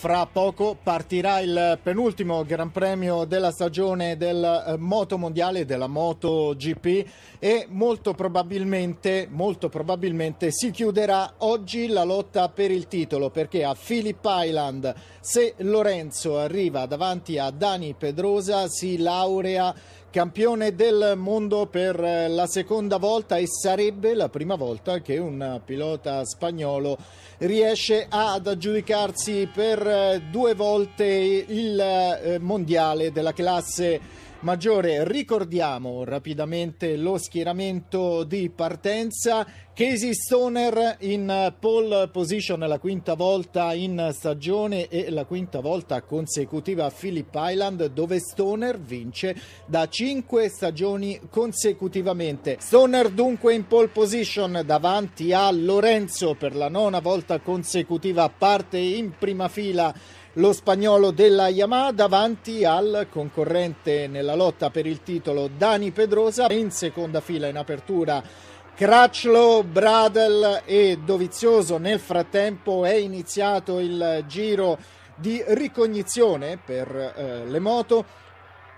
Fra poco partirà il penultimo Gran Premio della stagione del eh, Moto Mondiale, della Moto GP e molto probabilmente, molto probabilmente si chiuderà oggi la lotta per il titolo perché a Philip Island se Lorenzo arriva davanti a Dani Pedrosa si laurea campione del mondo per eh, la seconda volta e sarebbe la prima volta che un pilota spagnolo riesce ad aggiudicarsi per eh, due volte il eh, mondiale della classe Maggiore. Ricordiamo rapidamente lo schieramento di partenza. Casey Stoner in pole position la quinta volta in stagione e la quinta volta consecutiva a Phillip Island dove Stoner vince da cinque stagioni consecutivamente. Stoner dunque in pole position davanti a Lorenzo per la nona volta consecutiva parte in prima fila lo spagnolo della Yamaha davanti al concorrente nella lotta per il titolo Dani Pedrosa in seconda fila in apertura Craclo, Bradel e Dovizioso. Nel frattempo è iniziato il giro di ricognizione per eh, le moto.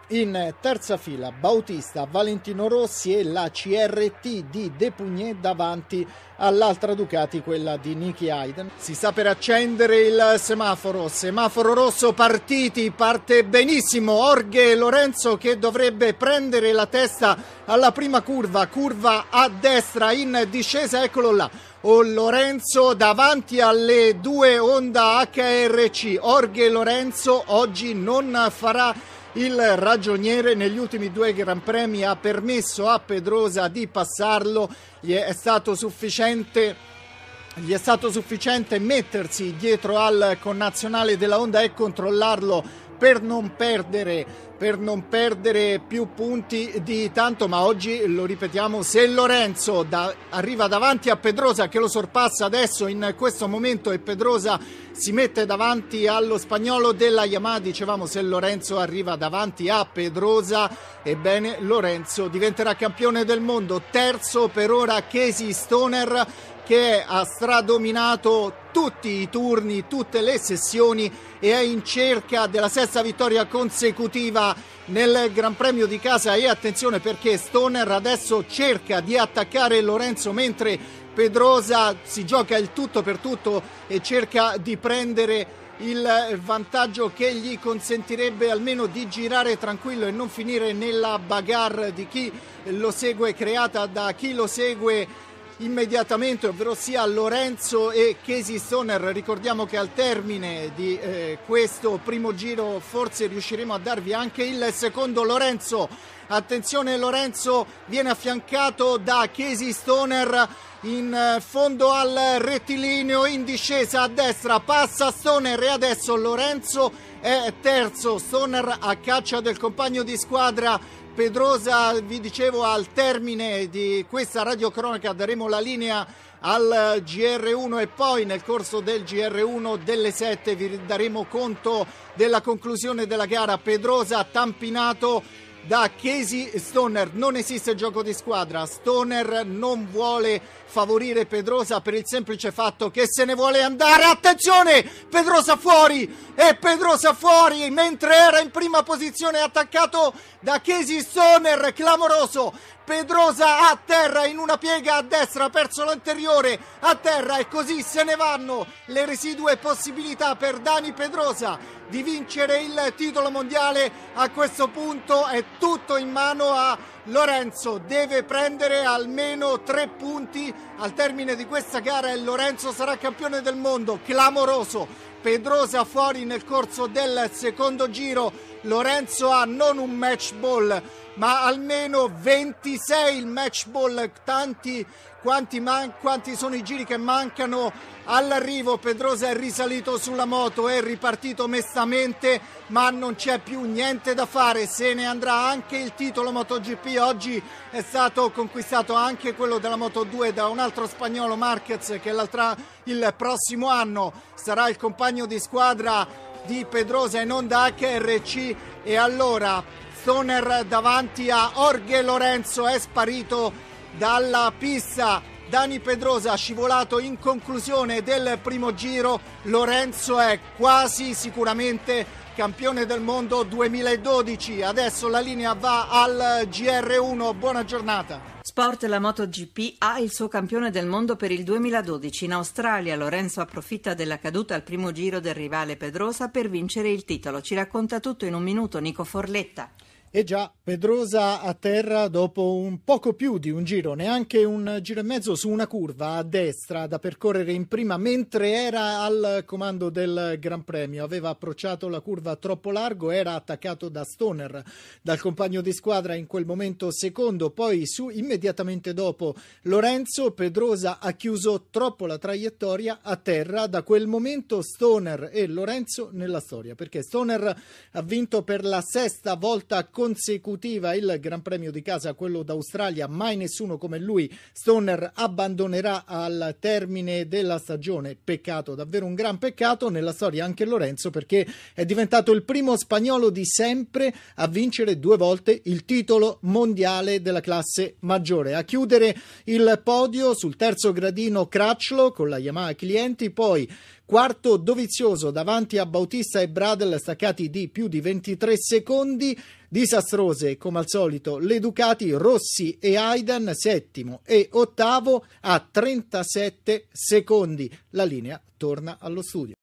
In terza fila Bautista, Valentino Rossi e la CRT di Depugné davanti all'altra Ducati, quella di Nicky Hayden. Si sta per accendere il semaforo, semaforo rosso partiti, parte benissimo Orghe Lorenzo che dovrebbe prendere la testa alla prima curva, curva a destra in discesa, eccolo là. O oh, Lorenzo davanti alle due onda HRC. Orghe Lorenzo oggi non farà il ragioniere negli ultimi due Gran Premi ha permesso a Pedrosa di passarlo, gli è stato sufficiente gli è stato sufficiente mettersi dietro al connazionale della Honda e controllarlo per non perdere per non perdere più punti di tanto, ma oggi lo ripetiamo, se Lorenzo da, arriva davanti a Pedrosa che lo sorpassa adesso in questo momento e Pedrosa si mette davanti allo spagnolo della Yamaha, dicevamo se Lorenzo arriva davanti a Pedrosa, ebbene Lorenzo diventerà campione del mondo, terzo per ora Casey Stoner che ha stradominato tutti i turni, tutte le sessioni e è in cerca della sesta vittoria consecutiva nel Gran Premio di casa e attenzione perché Stoner adesso cerca di attaccare Lorenzo mentre Pedrosa si gioca il tutto per tutto e cerca di prendere il vantaggio che gli consentirebbe almeno di girare tranquillo e non finire nella bagarre di chi lo segue creata da chi lo segue immediatamente, ovvero sia Lorenzo e Casey Stoner. Ricordiamo che al termine di eh, questo primo giro forse riusciremo a darvi anche il secondo Lorenzo. Attenzione Lorenzo viene affiancato da Casey Stoner in eh, fondo al rettilineo in discesa a destra passa Stoner e adesso Lorenzo è terzo Stoner a caccia del compagno di squadra Pedrosa, vi dicevo al termine di questa radiocronaca daremo la linea al GR1 e poi nel corso del GR1 delle 7 vi daremo conto della conclusione della gara Pedrosa Tampinato da Casey Stoner. Non esiste gioco di squadra. Stoner non vuole favorire Pedrosa per il semplice fatto che se ne vuole andare. Attenzione! Pedrosa fuori! E Pedrosa fuori! Mentre era in prima posizione attaccato da Casey Stoner, clamoroso Pedrosa a terra in una piega a destra, perso l'anteriore a terra e così se ne vanno le residue possibilità per Dani Pedrosa di vincere il titolo mondiale. A questo punto è tutto in mano a Lorenzo, deve prendere almeno tre punti al termine di questa gara e Lorenzo sarà campione del mondo, clamoroso Pedrosa fuori nel corso del secondo giro, Lorenzo ha non un match ball ma almeno 26 il match ball, tanti quanti, man- quanti sono i giri che mancano all'arrivo. Pedrosa è risalito sulla moto, è ripartito mestamente, ma non c'è più niente da fare. Se ne andrà anche il titolo MotoGP. Oggi è stato conquistato anche quello della Moto2 da un altro spagnolo, Marquez, che il prossimo anno sarà il compagno di squadra di Pedrosa e non da HRC e allora Stoner davanti a Orge Lorenzo è sparito dalla pista. Dani Pedrosa scivolato in conclusione del primo giro. Lorenzo è quasi sicuramente campione del mondo 2012. Adesso la linea va al GR1. Buona giornata. Sport la MotoGP ha il suo campione del mondo per il 2012. In Australia Lorenzo approfitta della caduta al primo giro del rivale Pedrosa per vincere il titolo. Ci racconta tutto in un minuto Nico Forletta. E già, Pedrosa a terra dopo un poco più di un giro, neanche un giro e mezzo su una curva a destra da percorrere in prima mentre era al comando del Gran Premio. Aveva approcciato la curva troppo largo, era attaccato da Stoner, dal compagno di squadra in quel momento secondo, poi su immediatamente dopo Lorenzo. Pedrosa ha chiuso troppo la traiettoria a terra, da quel momento Stoner e Lorenzo nella storia, perché Stoner ha vinto per la sesta volta con consecutiva il Gran Premio di casa, quello d'Australia, mai nessuno come lui, Stoner, abbandonerà al termine della stagione. Peccato, davvero un gran peccato nella storia anche Lorenzo perché è diventato il primo spagnolo di sempre a vincere due volte il titolo mondiale della classe maggiore. A chiudere il podio sul terzo gradino Cracciolo con la Yamaha Clienti, poi Quarto Dovizioso davanti a Bautista e Bradel staccati di più di 23 secondi. Disastrose come al solito le Ducati, Rossi e Aidan, settimo e ottavo a 37 secondi. La linea torna allo studio.